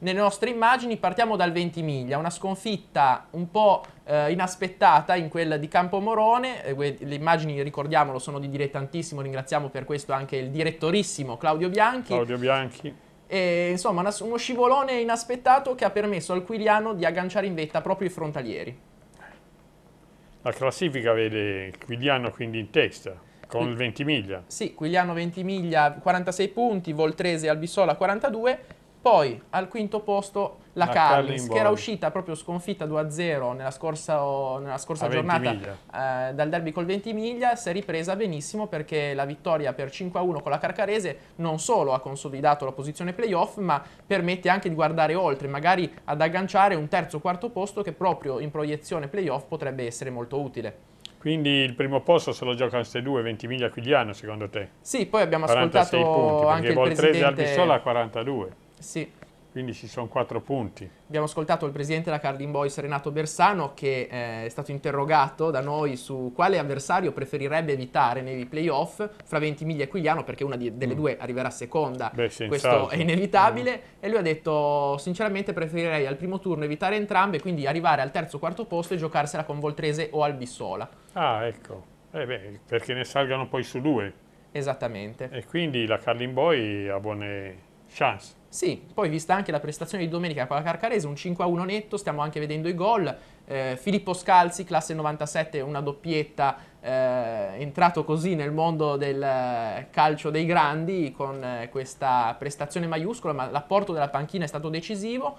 nelle nostre immagini partiamo dal Ventimiglia, una sconfitta un po' eh, inaspettata in quella di Campo Morone, eh, le immagini ricordiamolo sono di direttantissimo, ringraziamo per questo anche il direttorissimo Claudio Bianchi. Claudio Bianchi. E, insomma una, uno scivolone inaspettato che ha permesso al Quiliano di agganciare in vetta proprio i frontalieri. La classifica vede Quiliano quindi in testa. Con il Ventimiglia. Sì, Quiliano Ventimiglia 46 punti, Voltrese e Albissola 42 poi al quinto posto la, la Carlins, che era uscita proprio sconfitta 2-0 nella scorsa, nella scorsa giornata eh, dal derby col Ventimiglia, si è ripresa benissimo perché la vittoria per 5-1 con la Carcarese non solo ha consolidato la posizione playoff, ma permette anche di guardare oltre, magari ad agganciare un terzo o quarto posto che proprio in proiezione playoff potrebbe essere molto utile. Quindi il primo posto se lo giocano queste due, 20 miglia Quigliano secondo te? Sì, poi abbiamo ascoltato punti, anche il presidente... Voltrese Albisola a 42. Sì. Quindi ci sono quattro punti. Abbiamo ascoltato il presidente della Cardin Boys Renato Bersano che eh, è stato interrogato da noi su quale avversario preferirebbe evitare nei playoff fra Ventimiglia e Quigliano perché una di, delle mm. due arriverà seconda, Beh, questo è inevitabile mm. e lui ha detto sinceramente preferirei al primo turno evitare entrambe quindi arrivare al terzo o quarto posto e giocarsela con Voltrese o Albissola. Ah ecco, eh beh, perché ne salgano poi su due. Esattamente. E quindi la Carlin Boy ha buone chance. Sì, poi vista anche la prestazione di domenica con la Carcarese, un 5-1 netto, stiamo anche vedendo i gol. Eh, Filippo Scalzi, classe 97, una doppietta, eh, entrato così nel mondo del eh, calcio dei grandi con eh, questa prestazione maiuscola, ma l'apporto della panchina è stato decisivo.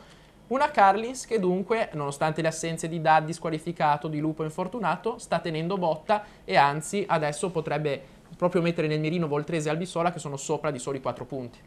Una Carlins che dunque, nonostante le assenze di Daddy squalificato, di Lupo infortunato, sta tenendo botta e anzi adesso potrebbe proprio mettere nel mirino Voltrese e Albisola che sono sopra di soli 4 punti.